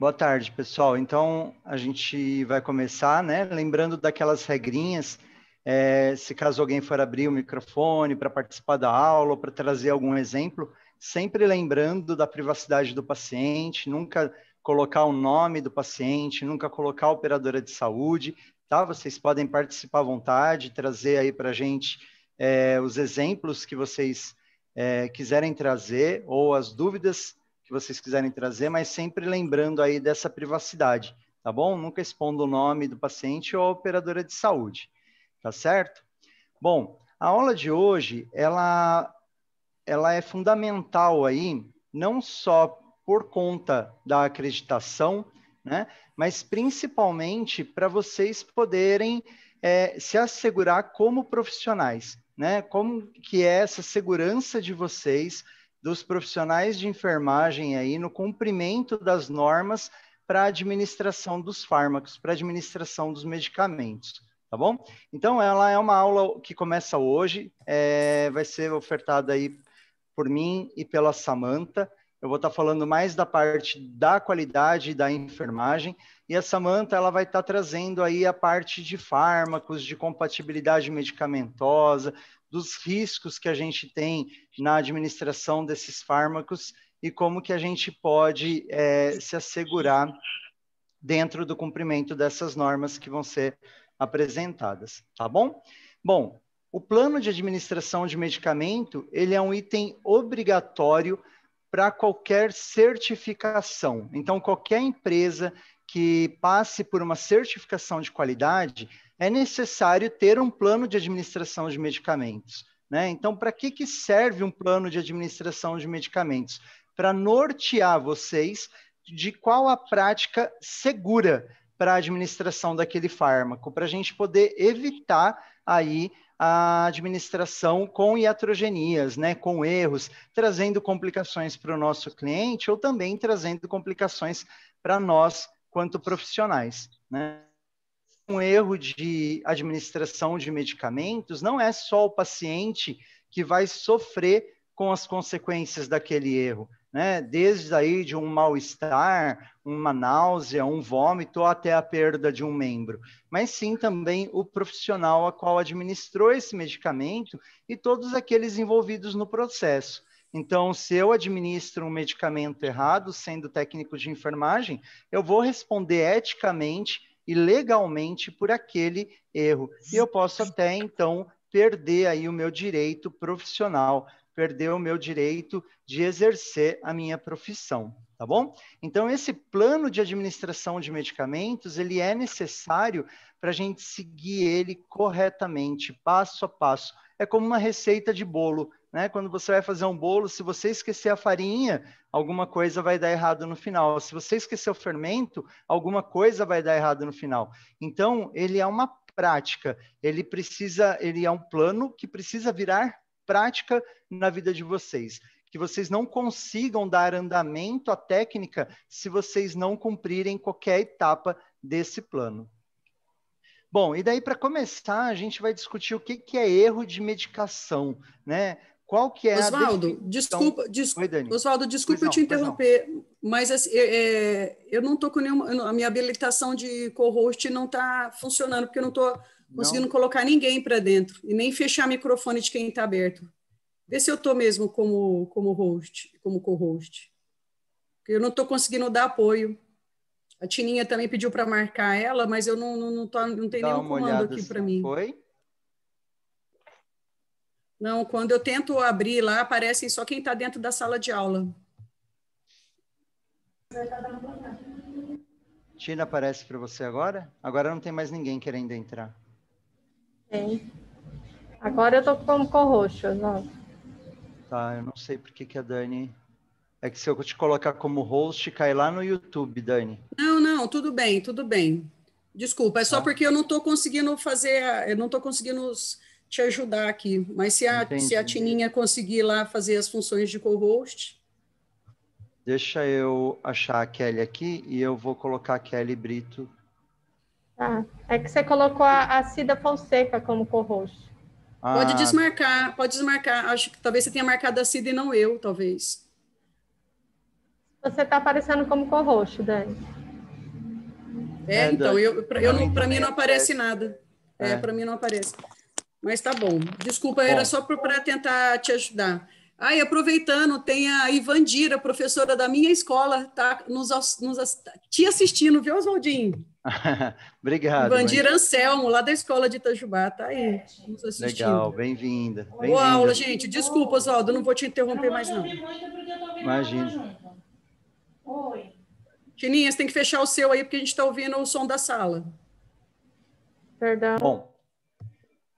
Boa tarde, pessoal. Então, a gente vai começar, né? Lembrando daquelas regrinhas, é, se caso alguém for abrir o microfone para participar da aula ou para trazer algum exemplo, sempre lembrando da privacidade do paciente, nunca colocar o nome do paciente, nunca colocar a operadora de saúde, tá? Vocês podem participar à vontade, trazer aí para a gente é, os exemplos que vocês é, quiserem trazer ou as dúvidas que vocês quiserem trazer, mas sempre lembrando aí dessa privacidade, tá bom? Nunca expondo o nome do paciente ou a operadora de saúde, tá certo? Bom, a aula de hoje, ela, ela é fundamental aí, não só por conta da acreditação, né? Mas principalmente para vocês poderem é, se assegurar como profissionais, né? Como que é essa segurança de vocês dos profissionais de enfermagem aí no cumprimento das normas para a administração dos fármacos, para a administração dos medicamentos, tá bom? Então, ela é uma aula que começa hoje, é, vai ser ofertada aí por mim e pela Samanta. Eu vou estar falando mais da parte da qualidade da enfermagem, e a manta ela vai estar tá trazendo aí a parte de fármacos, de compatibilidade medicamentosa, dos riscos que a gente tem na administração desses fármacos e como que a gente pode é, se assegurar dentro do cumprimento dessas normas que vão ser apresentadas, tá bom? Bom, o plano de administração de medicamento, ele é um item obrigatório para qualquer certificação. Então, qualquer empresa que passe por uma certificação de qualidade, é necessário ter um plano de administração de medicamentos. Né? Então, para que, que serve um plano de administração de medicamentos? Para nortear vocês de qual a prática segura para a administração daquele fármaco, para a gente poder evitar aí a administração com iatrogenias, né, com erros, trazendo complicações para o nosso cliente ou também trazendo complicações para nós quanto profissionais. Né? Um erro de administração de medicamentos não é só o paciente que vai sofrer com as consequências daquele erro, né? Desde aí de um mal-estar, uma náusea, um vômito, até a perda de um membro, mas sim também o profissional a qual administrou esse medicamento e todos aqueles envolvidos no processo. Então, se eu administro um medicamento errado, sendo técnico de enfermagem, eu vou responder eticamente e legalmente por aquele erro. E eu posso até então perder aí o meu direito profissional, perder o meu direito de exercer a minha profissão, tá bom? Então esse plano de administração de medicamentos, ele é necessário para a gente seguir ele corretamente, passo a passo. É como uma receita de bolo, né? Quando você vai fazer um bolo, se você esquecer a farinha, alguma coisa vai dar errado no final. Se você esquecer o fermento, alguma coisa vai dar errado no final. Então, ele é uma prática. Ele precisa, ele é um plano que precisa virar prática na vida de vocês. Que vocês não consigam dar andamento à técnica se vocês não cumprirem qualquer etapa desse plano. Bom, e daí para começar, a gente vai discutir o que, que é erro de medicação, né? Qual que é Osvaldo, desculpa, desculpa. Oi, Dani. Osvaldo, desculpa não, eu te interromper, mas assim, é, é, eu não estou com nenhuma. A minha habilitação de co-host não está funcionando, porque eu não estou conseguindo não. colocar ninguém para dentro e nem fechar microfone de quem está aberto. Vê se eu estou mesmo como, como host, como co-host. Eu não estou conseguindo dar apoio. A Tininha também pediu para marcar ela, mas eu não, não, não, tô, não Dá nenhum comando olhada, aqui para mim. Foi? Não, quando eu tento abrir lá, aparecem só quem está dentro da sala de aula. Tina aparece para você agora? Agora não tem mais ninguém querendo entrar. Tem. Agora eu tô com corroxo, não. Tá, eu não sei por que, que a Dani. É que se eu te colocar como host, cai lá no YouTube, Dani. Não, não, tudo bem, tudo bem. Desculpa, é só tá. porque eu não estou conseguindo fazer, eu não estou conseguindo os te ajudar aqui. Mas se a, se a Tininha conseguir lá fazer as funções de co-host. Deixa eu achar a Kelly aqui e eu vou colocar a Kelly Brito. Ah, é que você colocou a, a Cida Fonseca como co-host. Ah. Pode desmarcar, pode desmarcar. Acho que talvez você tenha marcado a Cida e não eu, talvez. Você está aparecendo como co-host, Dani. É, é então, eu, pra, eu, é, é. mim não aparece nada. É, para mim não aparece. Mas tá bom. Desculpa, era só para tentar te ajudar. Ah, e aproveitando, tem a Ivandira, professora da minha escola, tá nos, nos te assistindo, viu, Oswaldinho? Obrigado. Ivandira Anselmo, lá da escola de Itajubá, tá aí é. nos assistindo. Legal, bem-vinda. Bem, Boa aula, gente. Desculpa, Oswaldo, não vou te interromper mais, não. Imagina. Oi. Tininha, você tem que fechar o seu aí, porque a gente está ouvindo o som da sala. Perdão. Bom.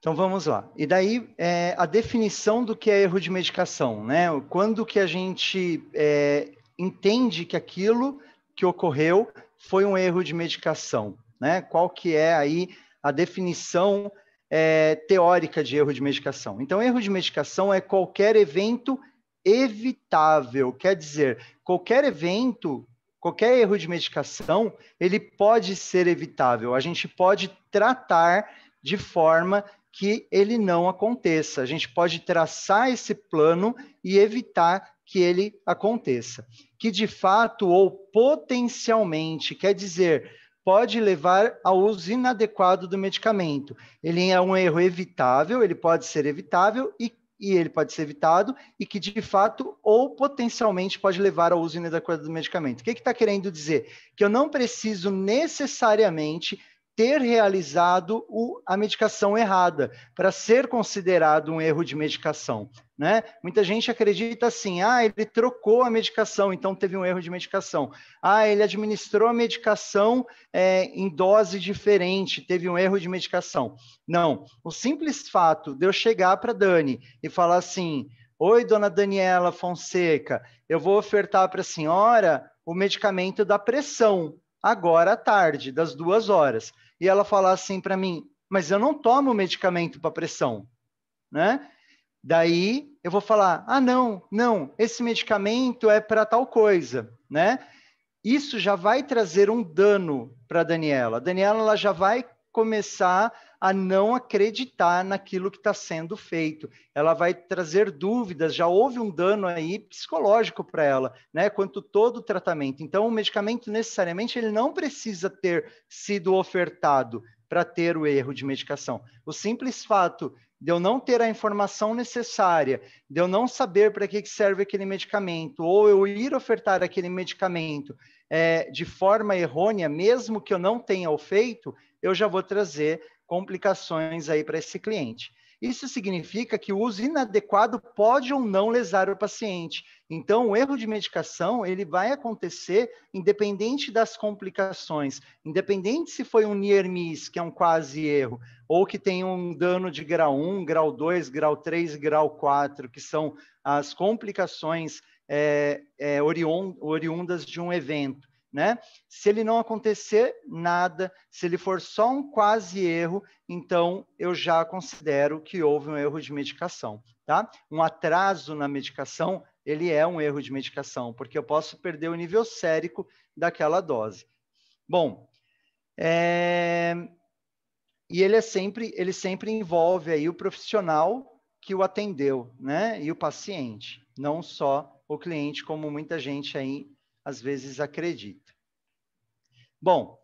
Então vamos lá. E daí é, a definição do que é erro de medicação, né? Quando que a gente é, entende que aquilo que ocorreu foi um erro de medicação, né? Qual que é aí a definição é, teórica de erro de medicação? Então, erro de medicação é qualquer evento evitável, quer dizer, qualquer evento qualquer erro de medicação, ele pode ser evitável. A gente pode tratar de forma que ele não aconteça. A gente pode traçar esse plano e evitar que ele aconteça. Que de fato ou potencialmente, quer dizer, pode levar ao uso inadequado do medicamento. Ele é um erro evitável, ele pode ser evitável e, e ele pode ser evitado, e que de fato ou potencialmente pode levar ao uso inadequado do medicamento. O que está que tá querendo dizer? Que eu não preciso necessariamente ter realizado o, a medicação errada, para ser considerado um erro de medicação. Né? Muita gente acredita assim: ah, ele trocou a medicação, então teve um erro de medicação. Ah, ele administrou a medicação é, em dose diferente, teve um erro de medicação. Não. O simples fato de eu chegar para Dani e falar assim: Oi, dona Daniela Fonseca, eu vou ofertar para a senhora o medicamento da pressão agora à tarde, das duas horas. E ela falar assim para mim, mas eu não tomo medicamento para pressão, né? Daí eu vou falar, ah, não, não, esse medicamento é para tal coisa, né? Isso já vai trazer um dano para Daniela. A Daniela ela já vai começar a não acreditar naquilo que está sendo feito. Ela vai trazer dúvidas, já houve um dano aí psicológico para ela, né? Quanto todo o tratamento. Então, o medicamento necessariamente ele não precisa ter sido ofertado para ter o erro de medicação. O simples fato de eu não ter a informação necessária, de eu não saber para que serve aquele medicamento, ou eu ir ofertar aquele medicamento é, de forma errônea, mesmo que eu não tenha o feito, eu já vou trazer complicações aí para esse cliente. Isso significa que o uso inadequado pode ou não lesar o paciente. Então, o erro de medicação ele vai acontecer independente das complicações, independente se foi um near miss, que é um quase erro, ou que tem um dano de grau 1, grau 2, grau 3, grau 4, que são as complicações é, é, oriundas de um evento né? Se ele não acontecer nada, se ele for só um quase erro, então eu já considero que houve um erro de medicação, tá? Um atraso na medicação, ele é um erro de medicação, porque eu posso perder o nível sérico daquela dose. Bom, é... e ele é sempre, ele sempre envolve aí o profissional que o atendeu, né? E o paciente, não só o cliente, como muita gente aí às vezes acredita. Bom,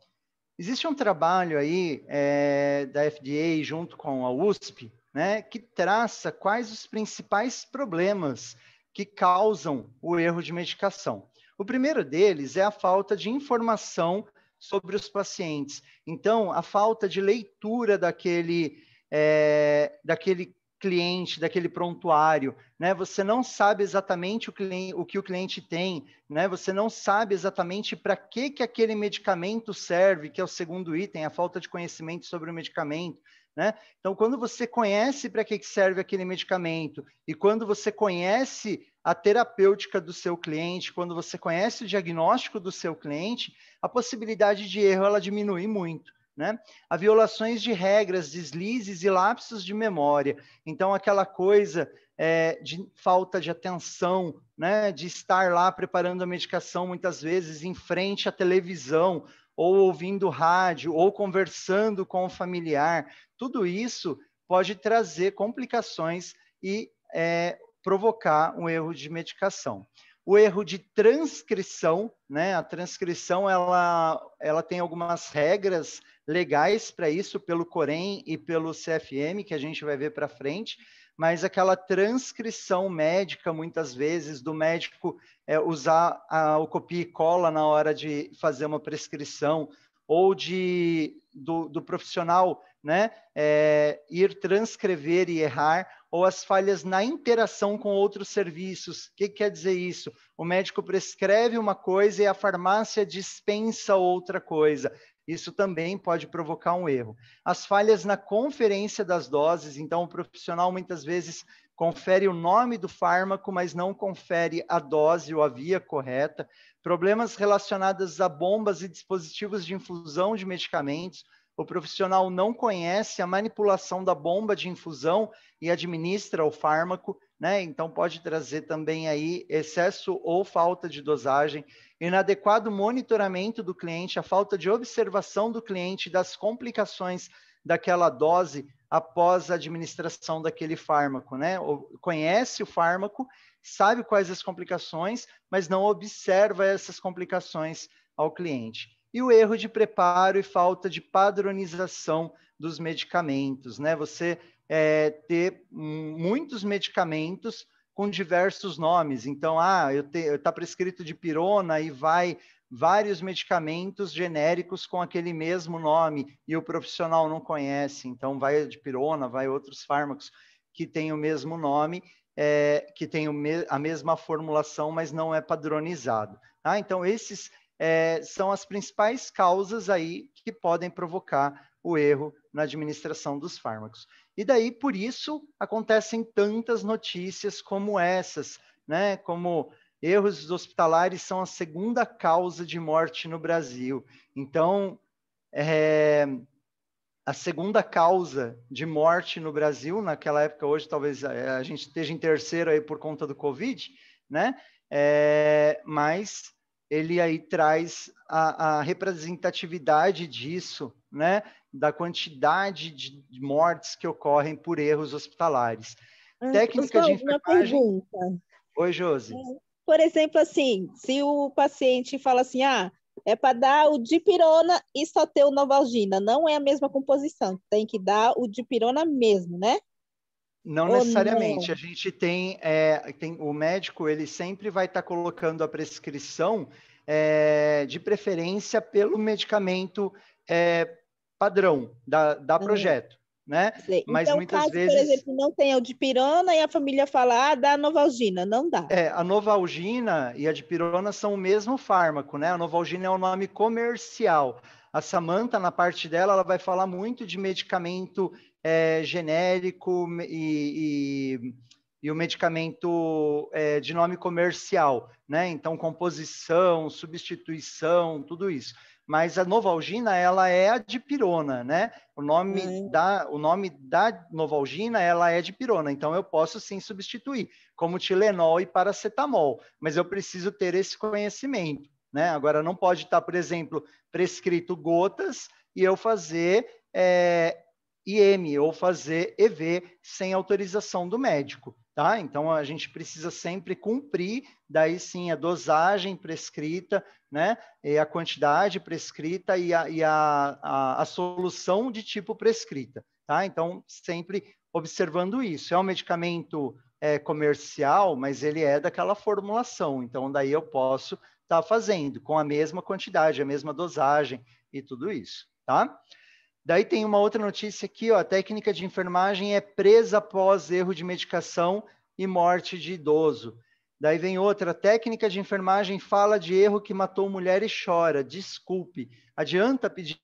existe um trabalho aí é, da FDA junto com a USP, né, que traça quais os principais problemas que causam o erro de medicação. O primeiro deles é a falta de informação sobre os pacientes. Então, a falta de leitura daquele, é, daquele cliente, daquele prontuário, né? Você não sabe exatamente o, cliente, o que o cliente tem, né? Você não sabe exatamente para que que aquele medicamento serve, que é o segundo item, a falta de conhecimento sobre o medicamento, né? Então, quando você conhece para que que serve aquele medicamento e quando você conhece a terapêutica do seu cliente, quando você conhece o diagnóstico do seu cliente, a possibilidade de erro ela diminui muito. Né? Há violações de regras, deslizes e lapsos de memória. Então, aquela coisa é, de falta de atenção, né? de estar lá preparando a medicação, muitas vezes em frente à televisão, ou ouvindo rádio, ou conversando com o familiar, tudo isso pode trazer complicações e é, provocar um erro de medicação o erro de transcrição, né? A transcrição ela, ela tem algumas regras legais para isso pelo Corém e pelo CFM, que a gente vai ver para frente, mas aquela transcrição médica, muitas vezes, do médico é, usar a, o copia e cola na hora de fazer uma prescrição, ou de, do, do profissional né, é, ir transcrever e errar, ou as falhas na interação com outros serviços. O que, que quer dizer isso? O médico prescreve uma coisa e a farmácia dispensa outra coisa. Isso também pode provocar um erro. As falhas na conferência das doses, então o profissional muitas vezes confere o nome do fármaco, mas não confere a dose ou a via correta. Problemas relacionados a bombas e dispositivos de infusão de medicamentos, o profissional não conhece a manipulação da bomba de infusão e administra o fármaco, né? Então pode trazer também aí excesso ou falta de dosagem, inadequado monitoramento do cliente, a falta de observação do cliente das complicações daquela dose após a administração daquele fármaco, né? Ou conhece o fármaco, sabe quais as complicações, mas não observa essas complicações ao cliente e o erro de preparo e falta de padronização dos medicamentos, né? Você é, ter muitos medicamentos com diversos nomes. Então, ah, eu está prescrito de pirona e vai vários medicamentos genéricos com aquele mesmo nome e o profissional não conhece. Então, vai de pirona, vai outros fármacos que têm o mesmo nome, é, que têm me a mesma formulação, mas não é padronizado. Ah, então, esses é, são as principais causas aí que podem provocar o erro na administração dos fármacos. E daí, por isso, acontecem tantas notícias como essas, né? Como erros hospitalares são a segunda causa de morte no Brasil. Então, é, a segunda causa de morte no Brasil, naquela época, hoje talvez a gente esteja em terceiro aí por conta do Covid, né? É, mas ele aí traz a, a representatividade disso, né, da quantidade de mortes que ocorrem por erros hospitalares. Ah, Técnica de enfermagem. Oi, Josi. É, por exemplo, assim, se o paciente fala assim, ah, é para dar o dipirona e só ter o novalgina, não é a mesma composição, tem que dar o dipirona mesmo, né? Não necessariamente. Não? A gente tem, é, tem, o médico, ele sempre vai estar tá colocando a prescrição é, de preferência pelo medicamento é, padrão da, da uhum. projeto. Né? Mas então, muitas caso, vezes. Por exemplo, não tem a dipirona e a família fala, ah, dá a novalgina. Não dá. É, a novalgina e a dipirona são o mesmo fármaco, né? A novalgina é o um nome comercial. A Samanta, na parte dela, ela vai falar muito de medicamento é, genérico e, e, e, o medicamento é, de nome comercial, né? Então, composição, substituição, tudo isso. Mas a Novalgina, ela é a dipirona, né? O nome, uhum. da, o nome da Novalgina, ela é dipirona. Então, eu posso sim substituir, como Tilenol e Paracetamol. Mas eu preciso ter esse conhecimento, né? Agora, não pode estar, por exemplo, prescrito gotas e eu fazer é, IM ou fazer EV sem autorização do médico, tá? Então a gente precisa sempre cumprir, daí sim a dosagem prescrita, né? E a quantidade prescrita e a, e a, a, a solução de tipo prescrita, tá? Então sempre observando isso. É um medicamento é, comercial, mas ele é daquela formulação, então daí eu posso estar tá fazendo com a mesma quantidade, a mesma dosagem e tudo isso, tá? Daí tem uma outra notícia aqui, ó, a técnica de enfermagem é presa após erro de medicação e morte de idoso. Daí vem outra, a técnica de enfermagem fala de erro que matou mulher e chora, desculpe. Adianta pedir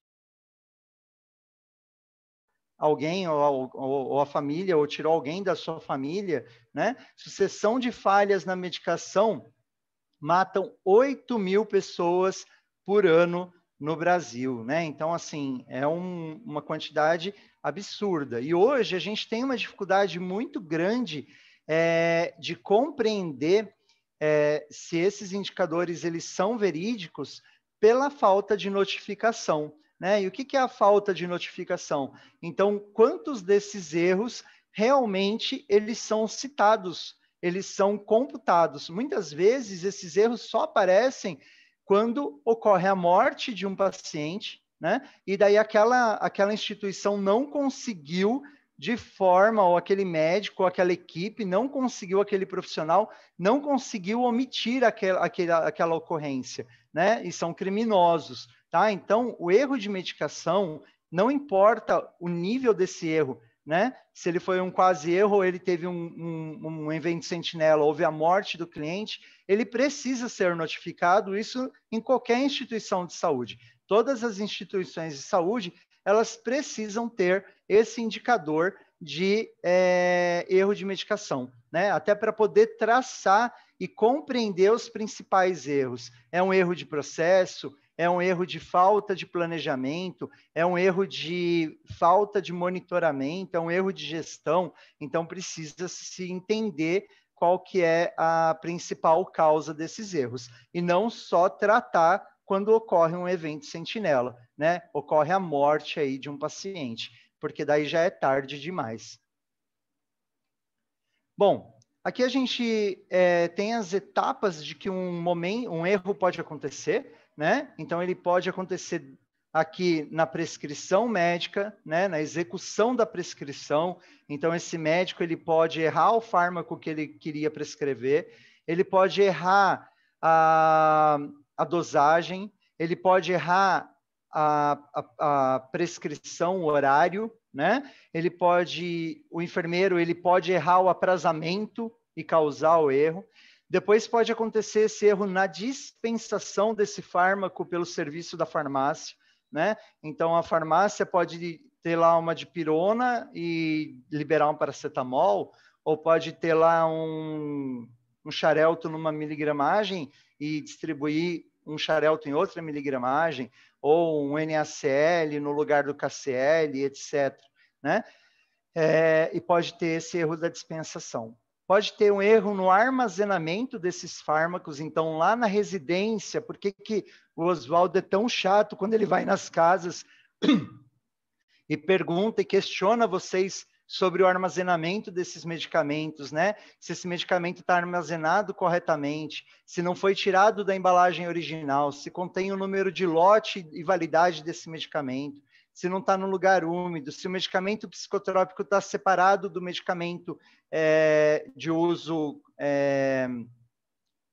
alguém ou, ou, ou a família, ou tirou alguém da sua família, né? Sucessão de falhas na medicação matam 8 mil pessoas por ano no Brasil, né? Então, assim, é um, uma quantidade absurda. E hoje a gente tem uma dificuldade muito grande é, de compreender é, se esses indicadores eles são verídicos pela falta de notificação. Né? E o que, que é a falta de notificação? Então, quantos desses erros realmente eles são citados, eles são computados? Muitas vezes esses erros só aparecem quando ocorre a morte de um paciente, né? E daí aquela, aquela instituição não conseguiu de forma, ou aquele médico, ou aquela equipe, não conseguiu, aquele profissional, não conseguiu omitir aquel, aquela, aquela ocorrência, né? E são criminosos, tá? Então, o erro de medicação, não importa o nível desse erro, né? Se ele foi um quase erro, ele teve um, um, um evento sentinela, houve a morte do cliente, ele precisa ser notificado, isso em qualquer instituição de saúde. Todas as instituições de saúde, elas precisam ter esse indicador de é, erro de medicação, né? Até para poder traçar e compreender os principais erros. É um erro de processo, é um erro de falta de planejamento, é um erro de falta de monitoramento, é um erro de gestão. Então precisa se entender qual que é a principal causa desses erros e não só tratar quando ocorre um evento sentinela, né? Ocorre a morte aí de um paciente, porque daí já é tarde demais. Bom, aqui a gente é, tem as etapas de que um momento, um erro pode acontecer, né? Então ele pode acontecer aqui na prescrição médica, né, na execução da prescrição. Então esse médico ele pode errar o fármaco que ele queria prescrever, ele pode errar a, a dosagem, ele pode errar a, a, a prescrição, o horário, né? Ele pode, o enfermeiro ele pode errar o aprazamento e causar o erro. Depois pode acontecer esse erro na dispensação desse fármaco pelo serviço da farmácia, né? Então a farmácia pode ter lá uma dipirona e liberar um paracetamol, ou pode ter lá um, um xarelto numa miligramagem e distribuir um xarelto em outra miligramagem, ou um NaCl no lugar do KCl, etc. Né? É, e pode ter esse erro da dispensação pode ter um erro no armazenamento desses fármacos. Então, lá na residência, por que, que o Oswaldo é tão chato quando ele vai nas casas e pergunta e questiona vocês sobre o armazenamento desses medicamentos, né? Se esse medicamento está armazenado corretamente, se não foi tirado da embalagem original, se contém o número de lote e validade desse medicamento se não está no lugar úmido, se o medicamento psicotrópico está separado do medicamento é, de uso é,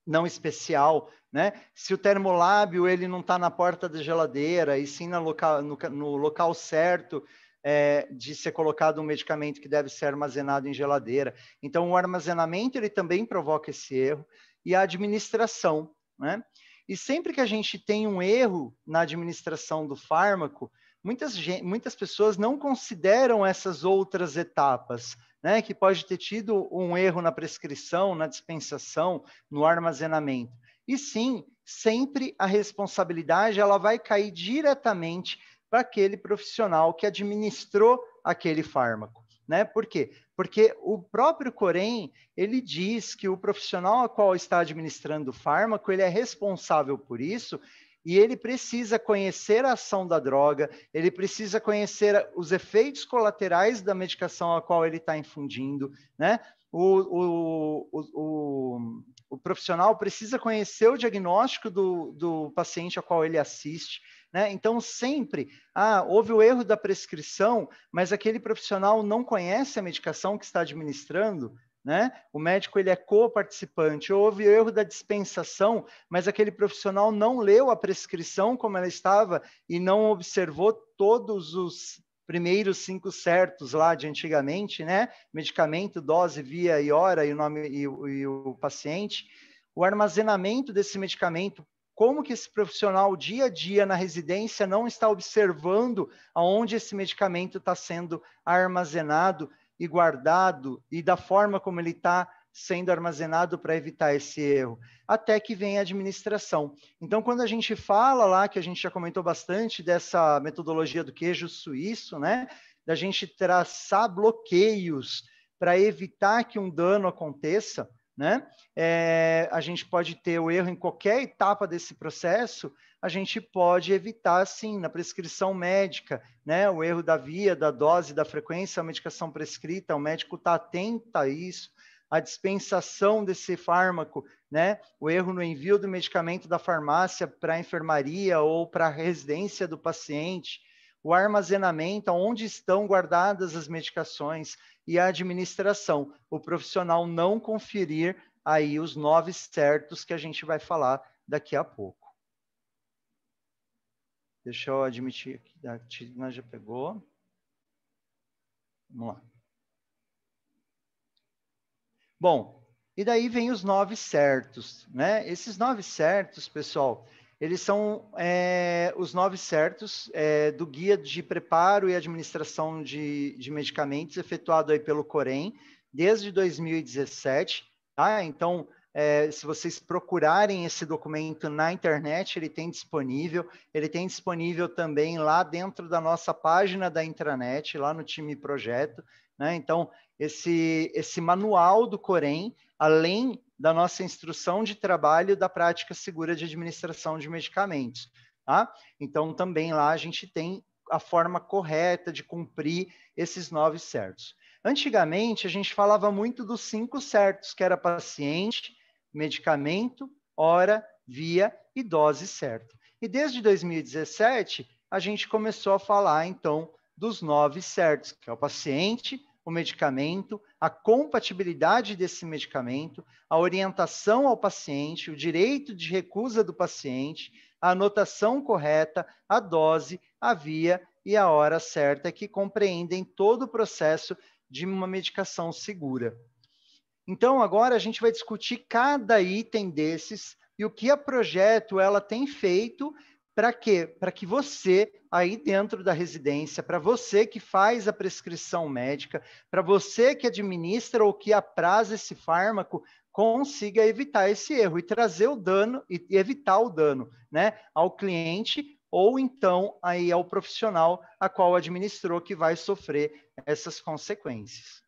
não especial, né? Se o termolábio ele não está na porta da geladeira e sim local, no, no, local certo é, de ser colocado um medicamento que deve ser armazenado em geladeira. Então o armazenamento ele também provoca esse erro e a administração, né? E sempre que a gente tem um erro na administração do fármaco, muitas, muitas pessoas não consideram essas outras etapas, né, que pode ter tido um erro na prescrição, na dispensação, no armazenamento. E sim, sempre a responsabilidade ela vai cair diretamente para aquele profissional que administrou aquele fármaco, né? Por quê? Porque o próprio Corém, ele diz que o profissional a qual está administrando o fármaco, ele é responsável por isso e ele precisa conhecer a ação da droga, ele precisa conhecer os efeitos colaterais da medicação a qual ele está infundindo, né? O, o, o, o, profissional precisa conhecer o diagnóstico do, do paciente a qual ele assiste, né? Então, sempre, ah, houve o erro da prescrição, mas aquele profissional não conhece a medicação que está administrando, né? O médico ele é co-participante. Houve erro da dispensação, mas aquele profissional não leu a prescrição como ela estava e não observou todos os primeiros cinco certos lá de antigamente, né? Medicamento, dose, via e hora e o nome e, e o paciente. O armazenamento desse medicamento como que esse profissional dia a dia na residência não está observando aonde esse medicamento está sendo armazenado e guardado e da forma como ele está sendo armazenado para evitar esse erro, até que vem a administração. Então, quando a gente fala lá, que a gente já comentou bastante dessa metodologia do queijo suíço, né? Da gente traçar bloqueios para evitar que um dano aconteça, né? É, a gente pode ter o erro em qualquer etapa desse processo, a gente pode evitar, sim, na prescrição médica, né? O erro da via, da dose, da frequência, a medicação prescrita, o médico está atento a isso, a dispensação desse fármaco, né? O erro no envio do medicamento da farmácia para a enfermaria ou para a residência do paciente, o armazenamento, onde estão guardadas as medicações e a administração. O profissional não conferir aí os nove certos que a gente vai falar daqui a pouco. Deixa eu admitir aqui. A Tina já pegou. Vamos lá. Bom, e daí vem os nove certos, né? Esses nove certos, pessoal, eles são é, os nove certos é, do Guia de Preparo e Administração de, de, Medicamentos, efetuado aí pelo Corém desde 2017. Tá? Então, é, se vocês procurarem esse documento na internet, ele tem disponível. Ele tem disponível também lá dentro da nossa página da intranet, lá no time projeto. Né? Então, esse, esse manual do Corém, além da nossa instrução de trabalho da prática segura de administração de medicamentos. Tá? Então, também lá a gente tem a forma correta de cumprir esses nove certos. Antigamente, a gente falava muito dos cinco certos, que era paciente, medicamento, hora, via e dose certa. E desde 2017, a gente começou a falar, então, dos nove certos, que é o paciente, o medicamento, a compatibilidade desse medicamento, a orientação ao paciente, o direito de recusa do paciente, a anotação correta, a dose, a via e a hora certa, que compreendem todo o processo de uma medicação segura. Então, agora a gente vai discutir cada item desses e o que a projeto ela tem feito para quê? Para que você, aí dentro da residência, para você que faz a prescrição médica, para você que administra ou que apraz esse fármaco, consiga evitar esse erro e trazer o dano e evitar o dano né, ao cliente ou então aí ao profissional a qual administrou que vai sofrer essas consequências.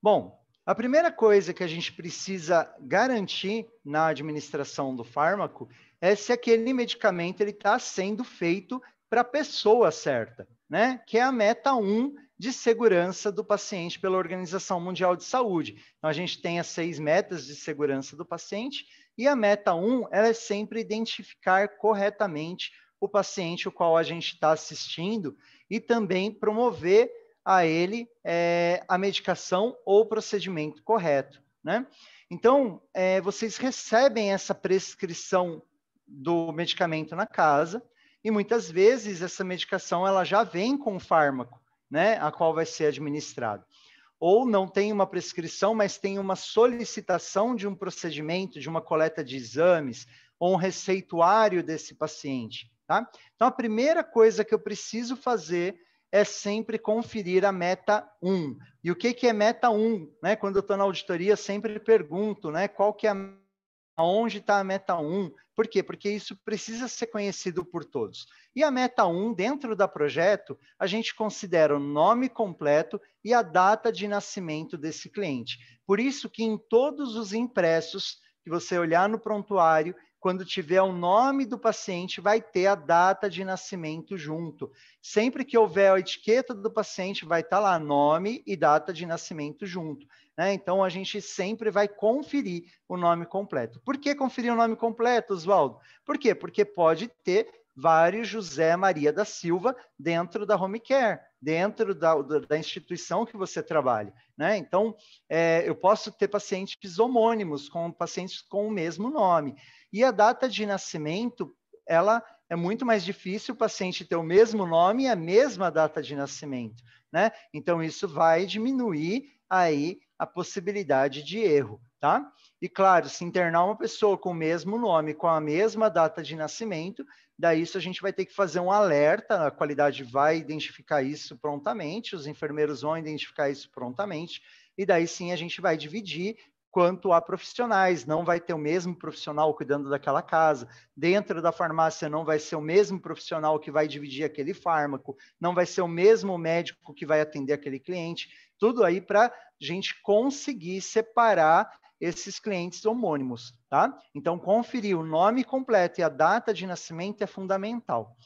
Bom, a primeira coisa que a gente precisa garantir na administração do fármaco é se aquele medicamento ele está sendo feito para a pessoa certa, né? Que é a meta 1 de segurança do paciente pela Organização Mundial de Saúde. Então a gente tem as seis metas de segurança do paciente e a meta 1 é sempre identificar corretamente o paciente o qual a gente está assistindo e também promover a ele é, a medicação ou procedimento correto, né? Então, é, vocês recebem essa prescrição do medicamento na casa e muitas vezes essa medicação ela já vem com o fármaco, né, a qual vai ser administrado. Ou não tem uma prescrição, mas tem uma solicitação de um procedimento, de uma coleta de exames ou um receituário desse paciente, tá? Então a primeira coisa que eu preciso fazer é sempre conferir a meta 1. E o que, que é meta 1? Né? Quando eu estou na auditoria, sempre pergunto né? qual que é a está a meta 1. Por quê? Porque isso precisa ser conhecido por todos. E a meta 1, dentro da projeto, a gente considera o nome completo e a data de nascimento desse cliente. Por isso que em todos os impressos que você olhar no prontuário quando tiver o nome do paciente, vai ter a data de nascimento junto. Sempre que houver a etiqueta do paciente, vai estar tá lá nome e data de nascimento junto. Né? Então, a gente sempre vai conferir o nome completo. Por que conferir o nome completo, Oswaldo? Por quê? Porque pode ter vários José Maria da Silva dentro da home care, dentro da, da instituição que você trabalha. Né? Então, é, eu posso ter pacientes homônimos, com pacientes com o mesmo nome. E a data de nascimento, ela é muito mais difícil o paciente ter o mesmo nome e a mesma data de nascimento. Né? Então, isso vai diminuir aí a possibilidade de erro tá? E claro, se internar uma pessoa com o mesmo nome, com a mesma data de nascimento, daí isso a gente vai ter que fazer um alerta, a qualidade vai identificar isso prontamente, os enfermeiros vão identificar isso prontamente, e daí sim a gente vai dividir quanto a profissionais, não vai ter o mesmo profissional cuidando daquela casa, dentro da farmácia não vai ser o mesmo profissional que vai dividir aquele fármaco, não vai ser o mesmo médico que vai atender aquele cliente, tudo aí para a gente conseguir separar esses clientes homônimos, tá? Então, conferir o nome completo e a data de nascimento é fundamental.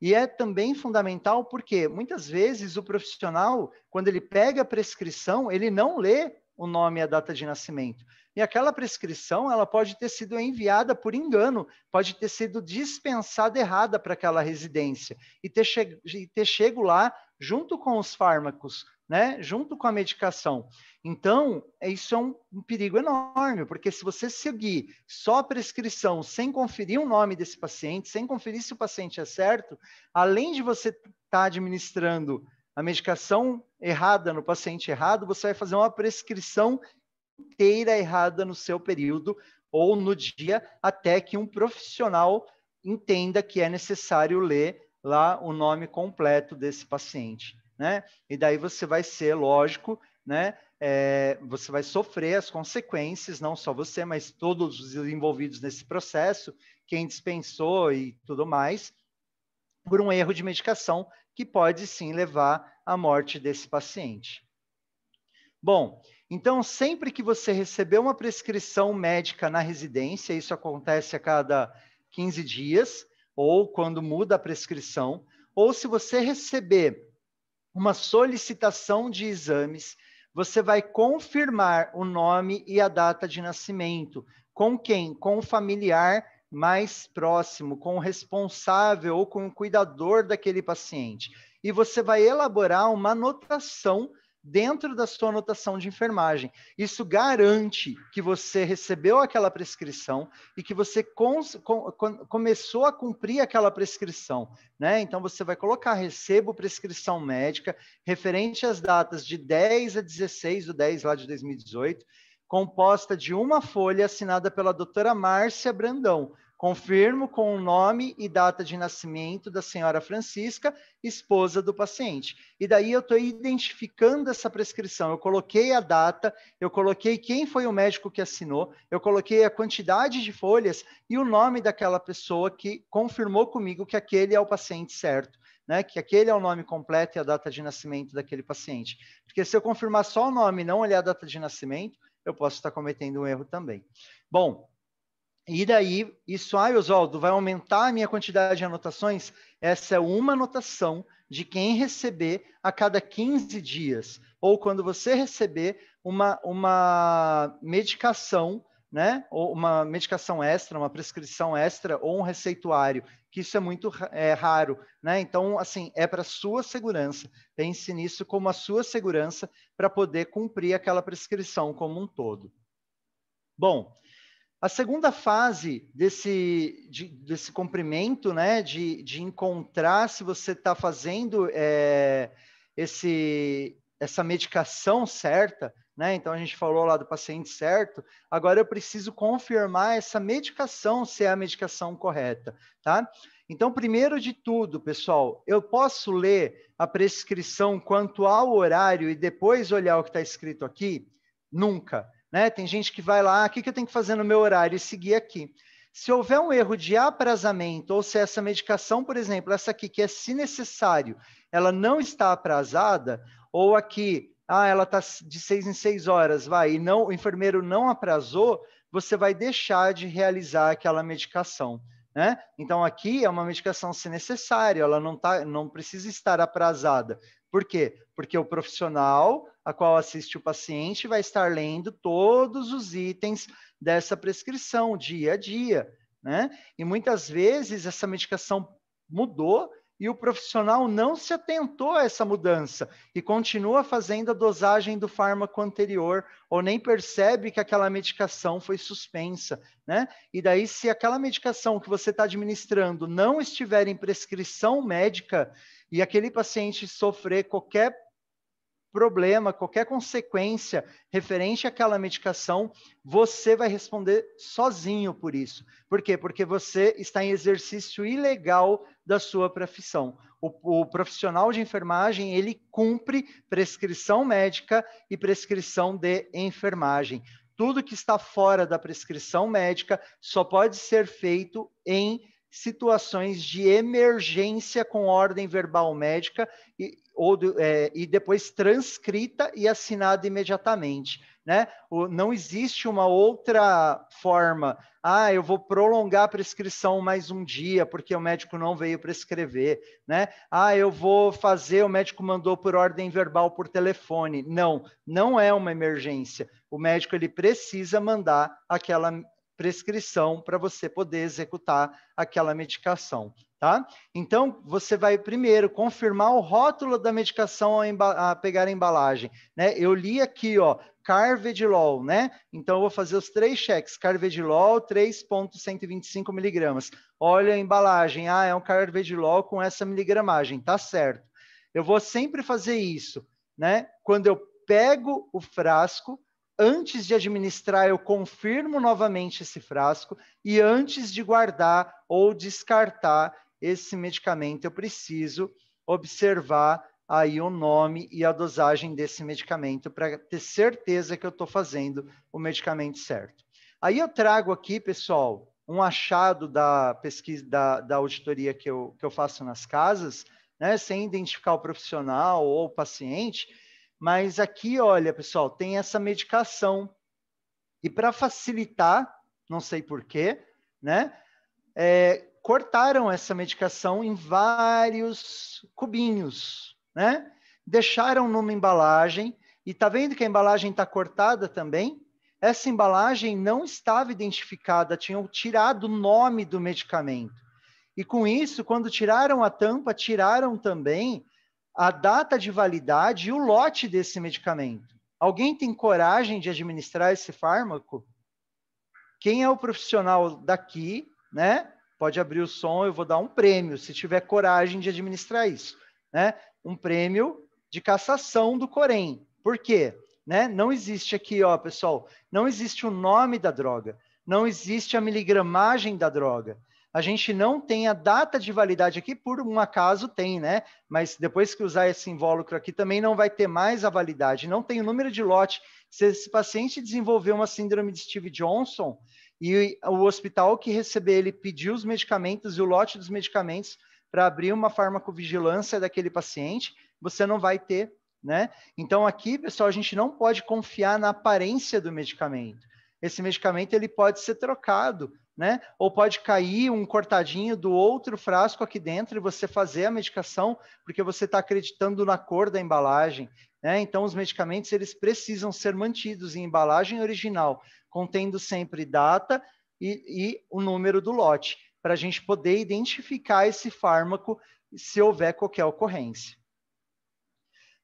E é também fundamental porque muitas vezes o profissional, quando ele pega a prescrição, ele não lê o nome e a data de nascimento. E aquela prescrição, ela pode ter sido enviada por engano, pode ter sido dispensada errada para aquela residência e ter, che e ter chego lá junto com os fármacos né, junto com a medicação. Então, é, isso é um, um, perigo enorme, porque se você seguir só a prescrição sem conferir o nome desse paciente, sem conferir se o paciente é certo, além de você estar tá administrando a medicação errada no paciente errado, você vai fazer uma prescrição inteira errada no seu período ou no dia, até que um profissional entenda que é necessário ler lá o nome completo desse paciente, né? E daí você vai ser, lógico, né? É, você vai sofrer as consequências, não só você, mas todos os envolvidos nesse processo, quem dispensou e tudo mais, por um erro de medicação que pode sim levar à morte desse paciente. Bom, então sempre que você receber uma prescrição médica na residência, isso acontece a cada 15 dias, ou quando muda a prescrição, ou se você receber uma solicitação de exames, você vai confirmar o nome e a data de nascimento. Com quem? Com o familiar mais próximo, com o responsável ou com o cuidador daquele paciente. E você vai elaborar uma anotação dentro da sua anotação de enfermagem. Isso garante que você recebeu aquela prescrição e que você com, com, começou a cumprir aquela prescrição, né? Então você vai colocar recebo prescrição médica referente às datas de 10 a 16 do 10 lá de 2018, composta de uma folha assinada pela doutora Márcia Brandão Confirmo com o nome e data de nascimento da senhora Francisca, esposa do paciente. E daí eu estou identificando essa prescrição. Eu coloquei a data, eu coloquei quem foi o médico que assinou, eu coloquei a quantidade de folhas e o nome daquela pessoa que confirmou comigo que aquele é o paciente certo. Né, que aquele é o nome completo e a data de nascimento daquele paciente. Porque se eu confirmar só o nome e não olhar a data de nascimento, eu posso estar cometendo um erro também. Bom, e daí, isso, ai, ah, Oswaldo, vai aumentar a minha quantidade de anotações? Essa é uma anotação de quem receber a cada 15 dias, ou quando você receber uma, uma medicação, né? Ou uma medicação extra, uma prescrição extra, ou um receituário, que isso é muito é, raro, né? Então, assim, é para sua segurança. Pense nisso como a sua segurança para poder cumprir aquela prescrição como um todo. Bom, a segunda fase desse, de, desse comprimento, né, de, de encontrar se você está fazendo é, esse, essa medicação certa, né? Então a gente falou lá do paciente certo. Agora eu preciso confirmar essa medicação se é a medicação correta, tá? Então, primeiro de tudo, pessoal, eu posso ler a prescrição quanto ao horário e depois olhar o que está escrito aqui? Nunca. Né? Tem gente que vai lá, ah, o que, que eu tenho que fazer no meu horário? E seguir aqui. Se houver um erro de aprazamento, ou se essa medicação, por exemplo, essa aqui, que é se necessário, ela não está aprazada, ou aqui, ah, ela está de seis em seis horas, vai, e não, o enfermeiro não aprazou, você vai deixar de realizar aquela medicação. Né? Então aqui é uma medicação se necessária, ela não, tá, não precisa estar aprazada. Por quê? Porque o profissional a qual assiste o paciente vai estar lendo todos os itens dessa prescrição dia a dia, né? E muitas vezes essa medicação mudou e o profissional não se atentou a essa mudança e continua fazendo a dosagem do fármaco anterior ou nem percebe que aquela medicação foi suspensa, né? E daí, se aquela medicação que você está administrando não estiver em prescrição médica e aquele paciente sofrer qualquer problema, qualquer consequência referente àquela medicação, você vai responder sozinho por isso. Por quê? Porque você está em exercício ilegal da sua profissão. O, o profissional de enfermagem, ele cumpre prescrição médica e prescrição de enfermagem. Tudo que está fora da prescrição médica só pode ser feito em situações de emergência com ordem verbal médica e ou é, e depois transcrita e assinada imediatamente. Né? O, não existe uma outra forma. Ah, eu vou prolongar a prescrição mais um dia porque o médico não veio prescrever, né? Ah, eu vou fazer, o médico mandou por ordem verbal por telefone. Não, não é uma emergência. O médico ele precisa mandar aquela prescrição para você poder executar aquela medicação. Tá? Então, você vai primeiro confirmar o rótulo da medicação a pegar a embalagem. Né? Eu li aqui, ó, Carvedilol, né? Então, eu vou fazer os três cheques. Carvedilol, 3,125 miligramas. Olha a embalagem. Ah, é um Carvedilol com essa miligramagem. Tá certo. Eu vou sempre fazer isso, né? Quando eu pego o frasco, antes de administrar, eu confirmo novamente esse frasco e antes de guardar ou descartar, esse medicamento, eu preciso observar aí o nome e a dosagem desse medicamento para ter certeza que eu estou fazendo o medicamento certo. Aí eu trago aqui, pessoal, um achado da pesquisa, da, da auditoria que eu, que eu faço nas casas, né, sem identificar o profissional ou o paciente, mas aqui, olha, pessoal, tem essa medicação. E para facilitar, não sei porquê, né, é, cortaram essa medicação em vários cubinhos, né? Deixaram numa embalagem e tá vendo que a embalagem está cortada também? Essa embalagem não estava identificada, tinham tirado o nome do medicamento. E com isso, quando tiraram a tampa, tiraram também a data de validade e o lote desse medicamento. Alguém tem coragem de administrar esse fármaco? Quem é o profissional daqui, né, pode abrir o som, eu vou dar um prêmio, se tiver coragem de administrar isso, né? Um prêmio de cassação do Corém. Por quê? Né? Não existe aqui, ó, pessoal, não existe o nome da droga, não existe a miligramagem da droga. A gente não tem a data de validade aqui, por um acaso tem, né? Mas depois que usar esse invólucro aqui, também não vai ter mais a validade, não tem o número de lote. Se esse paciente desenvolver uma síndrome de Steve Johnson, e o hospital que receber ele pediu os medicamentos e o lote dos medicamentos para abrir uma farmacovigilância daquele paciente, você não vai ter, né? Então aqui, pessoal, a gente não pode confiar na aparência do medicamento. Esse medicamento ele pode ser trocado né? Ou pode cair um cortadinho do outro frasco aqui dentro e você fazer a medicação porque você está acreditando na cor da embalagem, né? Então os medicamentos eles precisam ser mantidos em embalagem original, contendo sempre data e, e o número do lote para a gente poder identificar esse fármaco se houver qualquer ocorrência.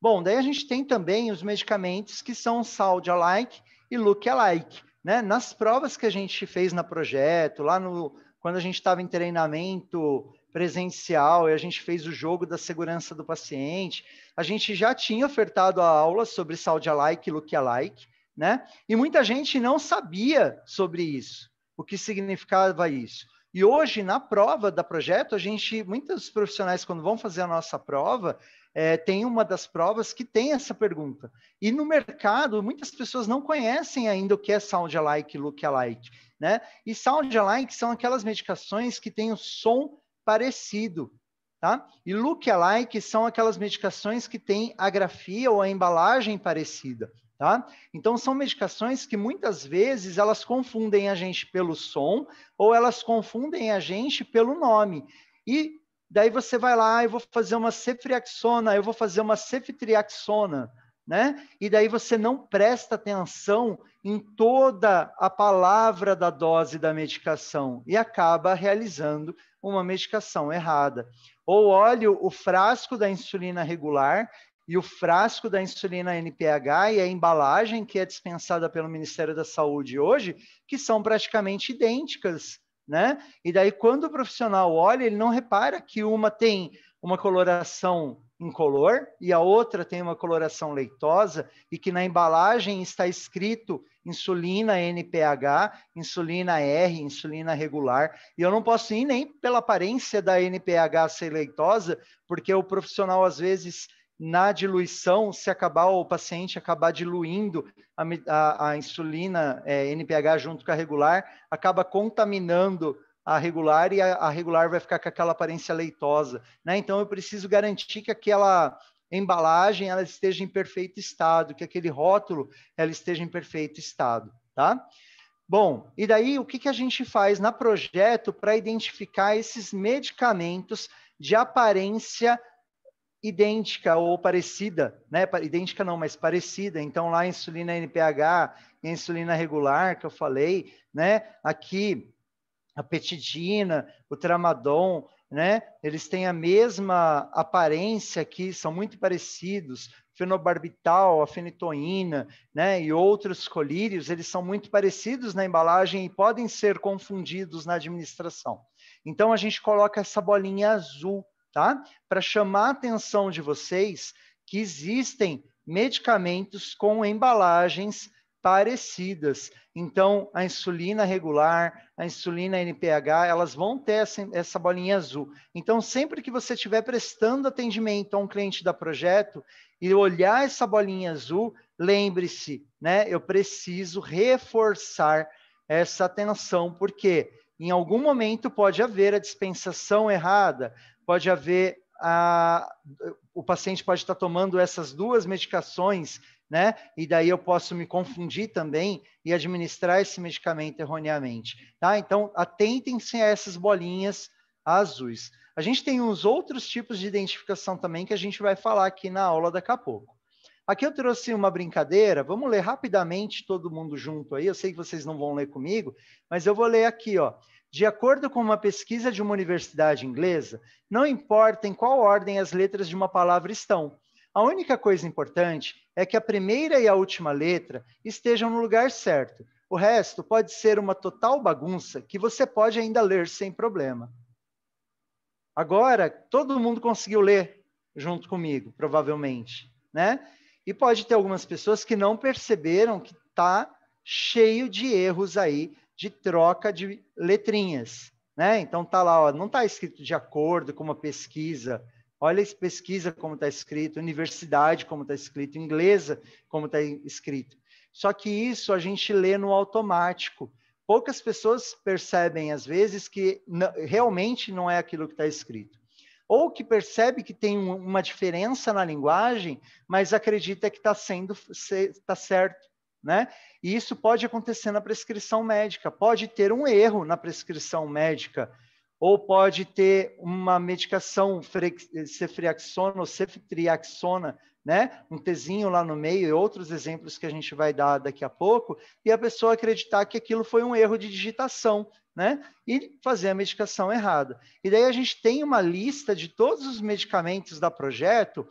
Bom, daí a gente tem também os medicamentos que são sal alike e look alike né? Nas provas que a gente fez na projeto, lá no quando a gente estava em treinamento presencial e a gente fez o jogo da segurança do paciente, a gente já tinha ofertado a aula sobre saúde alike e look alike, né? E muita gente não sabia sobre isso, o que significava isso. E hoje, na prova da projeto, a gente, muitos profissionais, quando vão fazer a nossa prova, é, tem uma das provas que tem essa pergunta. E no mercado, muitas pessoas não conhecem ainda o que é sound alike e look alike. Né? E sound alike são aquelas medicações que têm o um som parecido. Tá? E look alike são aquelas medicações que têm a grafia ou a embalagem parecida. Tá? Então são medicações que muitas vezes elas confundem a gente pelo som ou elas confundem a gente pelo nome. E daí você vai lá, ah, eu vou fazer uma ceftriaxona, eu vou fazer uma ceftriaxona, né? E daí você não presta atenção em toda a palavra da dose da medicação e acaba realizando uma medicação errada. Ou olha o frasco da insulina regular e o frasco da insulina NPH e a embalagem que é dispensada pelo Ministério da Saúde hoje, que são praticamente idênticas, né? E daí, quando o profissional olha, ele não repara que uma tem uma coloração incolor e a outra tem uma coloração leitosa e que na embalagem está escrito insulina NPH, insulina R, insulina regular. E eu não posso ir nem pela aparência da NPH ser leitosa, porque o profissional às vezes na diluição, se acabar o paciente acabar diluindo a, a, a insulina é, NPH junto com a regular, acaba contaminando a regular e a, a regular vai ficar com aquela aparência leitosa. Né? Então eu preciso garantir que aquela embalagem ela esteja em perfeito estado, que aquele rótulo ela esteja em perfeito estado, tá? Bom, e daí o que, que a gente faz na projeto para identificar esses medicamentos de aparência idêntica ou parecida, né? Idêntica não, mas parecida. Então lá a insulina NPH e a insulina regular que eu falei, né? Aqui a petidina, o tramadon, né? Eles têm a mesma aparência aqui, são muito parecidos. Fenobarbital, a fenitoína, né, e outros colírios, eles são muito parecidos na embalagem e podem ser confundidos na administração. Então a gente coloca essa bolinha azul tá? Para chamar a atenção de vocês que existem medicamentos com embalagens parecidas. Então, a insulina regular, a insulina NPH, elas vão ter essa, essa, bolinha azul. Então, sempre que você estiver prestando atendimento a um cliente da projeto e olhar essa bolinha azul, lembre-se, né? Eu preciso reforçar essa atenção, porque em algum momento pode haver a dispensação errada, pode haver a, o paciente pode estar tomando essas duas medicações, né? E daí eu posso me confundir também e administrar esse medicamento erroneamente, tá? Então, atentem-se a essas bolinhas azuis. A gente tem uns outros tipos de identificação também que a gente vai falar aqui na aula daqui a pouco. Aqui eu trouxe uma brincadeira, vamos ler rapidamente todo mundo junto aí. Eu sei que vocês não vão ler comigo, mas eu vou ler aqui, ó. De acordo com uma pesquisa de uma universidade inglesa, não importa em qual ordem as letras de uma palavra estão. A única coisa importante é que a primeira e a última letra estejam no lugar certo. O resto pode ser uma total bagunça que você pode ainda ler sem problema. Agora, todo mundo conseguiu ler junto comigo, provavelmente, né? E pode ter algumas pessoas que não perceberam que tá cheio de erros aí de troca de letrinhas. Né? Então tá lá, ó, não está escrito de acordo com uma pesquisa. Olha pesquisa como está escrito, universidade como está escrito, inglesa como está escrito. Só que isso a gente lê no automático. Poucas pessoas percebem às vezes que realmente não é aquilo que está escrito. Ou que percebe que tem uma diferença na linguagem, mas acredita que está sendo tá certo né? E isso pode acontecer na prescrição médica, pode ter um erro na prescrição médica, ou pode ter uma medicação cefriaxona ou ceftriaxona, né? Um tezinho lá no meio e outros exemplos que a gente vai dar daqui a pouco, e a pessoa acreditar que aquilo foi um erro de digitação, né? E fazer a medicação errada. E daí a gente tem uma lista de todos os medicamentos da projeto,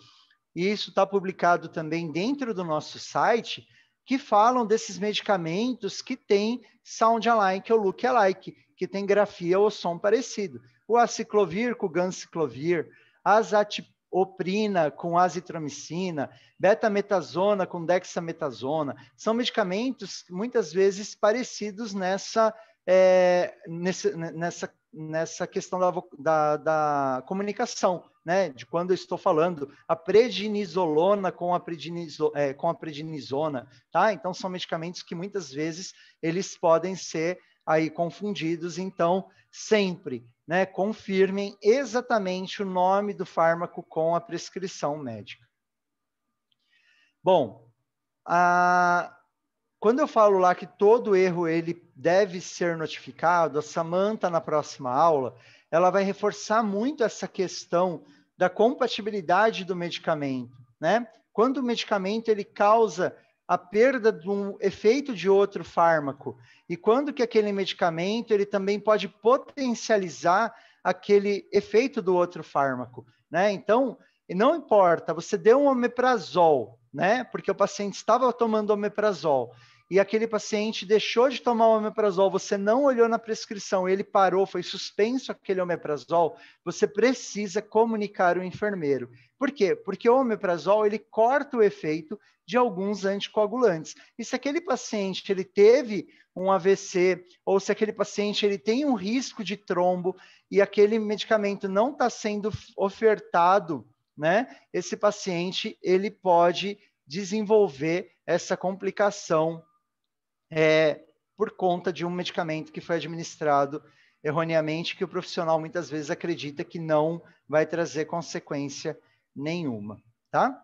e isso está publicado também dentro do nosso site, que falam desses medicamentos que têm sound alike ou look alike, que tem grafia ou som parecido. O aciclovir com ganciclovir, a azatioprina com azitromicina, betametasona com dexametasona, são medicamentos muitas vezes parecidos nessa, é, nesse, nessa, nessa questão da, da, da comunicação né, de quando eu estou falando, a prednisolona com a, predniso, é, com a prednisona, tá? Então, são medicamentos que muitas vezes eles podem ser aí confundidos, então sempre, né, confirmem exatamente o nome do fármaco com a prescrição médica. Bom, a, quando eu falo lá que todo erro ele deve ser notificado, a Samanta na próxima aula, ela vai reforçar muito essa questão da compatibilidade do medicamento, né? Quando o medicamento ele causa a perda de um efeito de outro fármaco e quando que aquele medicamento ele também pode potencializar aquele efeito do outro fármaco, né? Então, não importa, você deu um omeprazol, né? Porque o paciente estava tomando omeprazol e aquele paciente deixou de tomar o omeprazol, você não olhou na prescrição, ele parou, foi suspenso aquele omeprazol, você precisa comunicar o enfermeiro. Por quê? Porque o omeprazol ele corta o efeito de alguns anticoagulantes. E se aquele paciente ele teve um AVC ou se aquele paciente ele tem um risco de trombo e aquele medicamento não está sendo ofertado, né? Esse paciente ele pode desenvolver essa complicação é, por conta de um medicamento que foi administrado erroneamente, que o profissional muitas vezes acredita que não vai trazer consequência nenhuma, tá?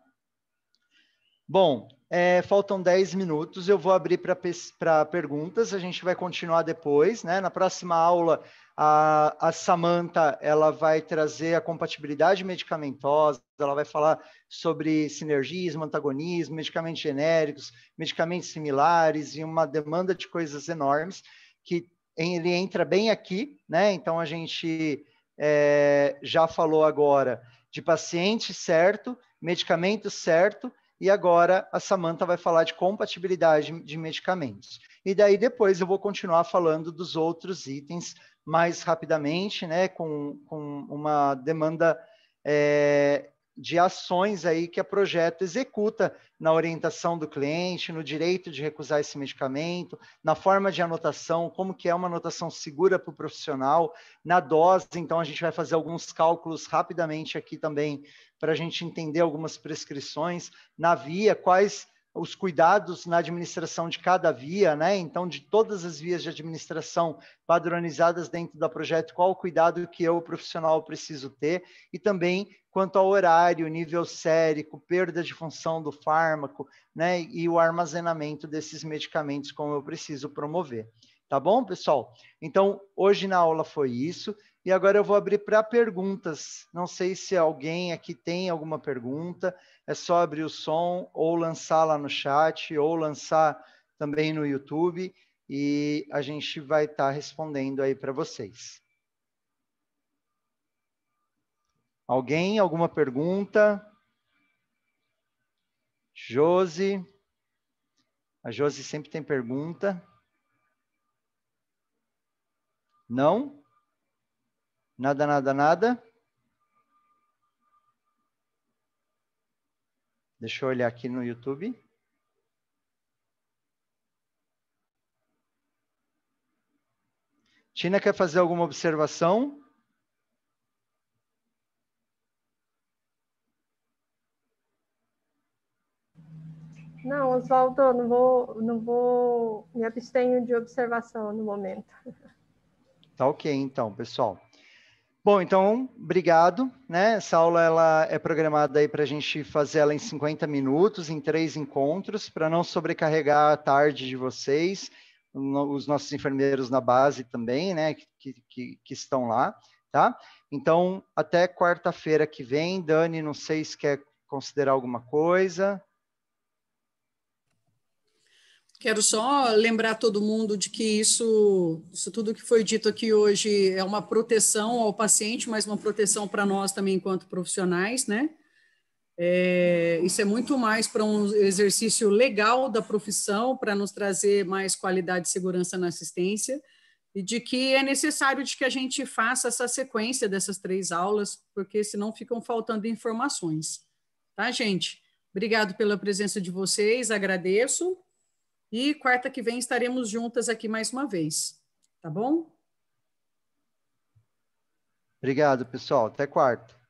Bom, é, faltam 10 minutos, eu vou abrir para perguntas, a gente vai continuar depois, né? Na próxima aula a, a Samantha ela vai trazer a compatibilidade medicamentosa, ela vai falar sobre sinergismo, antagonismo, medicamentos genéricos, medicamentos similares e uma demanda de coisas enormes que ele entra bem aqui, né? Então a gente é, já falou agora de paciente certo, medicamento certo, e agora a Samanta vai falar de compatibilidade de medicamentos. E daí depois eu vou continuar falando dos outros itens mais rapidamente, né, com, com uma demanda é, de ações aí que a projeto executa na orientação do cliente, no direito de recusar esse medicamento, na forma de anotação, como que é uma anotação segura para o profissional, na dose, então a gente vai fazer alguns cálculos rapidamente aqui também para a gente entender algumas prescrições, na via, quais os cuidados na administração de cada via, né? Então, de todas as vias de administração padronizadas dentro do projeto, qual o cuidado que eu, profissional, preciso ter, e também quanto ao horário, nível sérico, perda de função do fármaco, né? E o armazenamento desses medicamentos, como eu preciso promover. Tá bom, pessoal? Então, hoje na aula foi isso. E agora eu vou abrir para perguntas. Não sei se alguém aqui tem alguma pergunta. É só abrir o som ou lançar lá no chat ou lançar também no YouTube e a gente vai estar tá respondendo aí para vocês. Alguém? Alguma pergunta? Josi? A Josi sempre tem pergunta. Não? Não? Nada, nada, nada. Deixa eu olhar aqui no YouTube. Tina quer fazer alguma observação? Não, Oswaldo, não vou, não vou, me abstenho de observação no momento. Tá ok, então, pessoal. Bom, então, obrigado. Né? Essa aula ela é programada aí para a gente fazer ela em 50 minutos, em três encontros, para não sobrecarregar a tarde de vocês, os nossos enfermeiros na base também, né, que, que, que estão lá, tá? Então, até quarta-feira que vem. Dani, não sei se quer considerar alguma coisa. Quero só lembrar todo mundo de que isso, isso tudo que foi dito aqui hoje é uma proteção ao paciente, mas uma proteção para nós também enquanto profissionais, né? É, isso é muito mais para um exercício legal da profissão, para nos trazer mais qualidade e segurança na assistência, e de que é necessário de que a gente faça essa sequência dessas três aulas, porque senão ficam faltando informações. Tá, gente? Obrigado pela presença de vocês, agradeço. E quarta que vem estaremos juntas aqui mais uma vez. Tá bom? Obrigado, pessoal. Até quarta.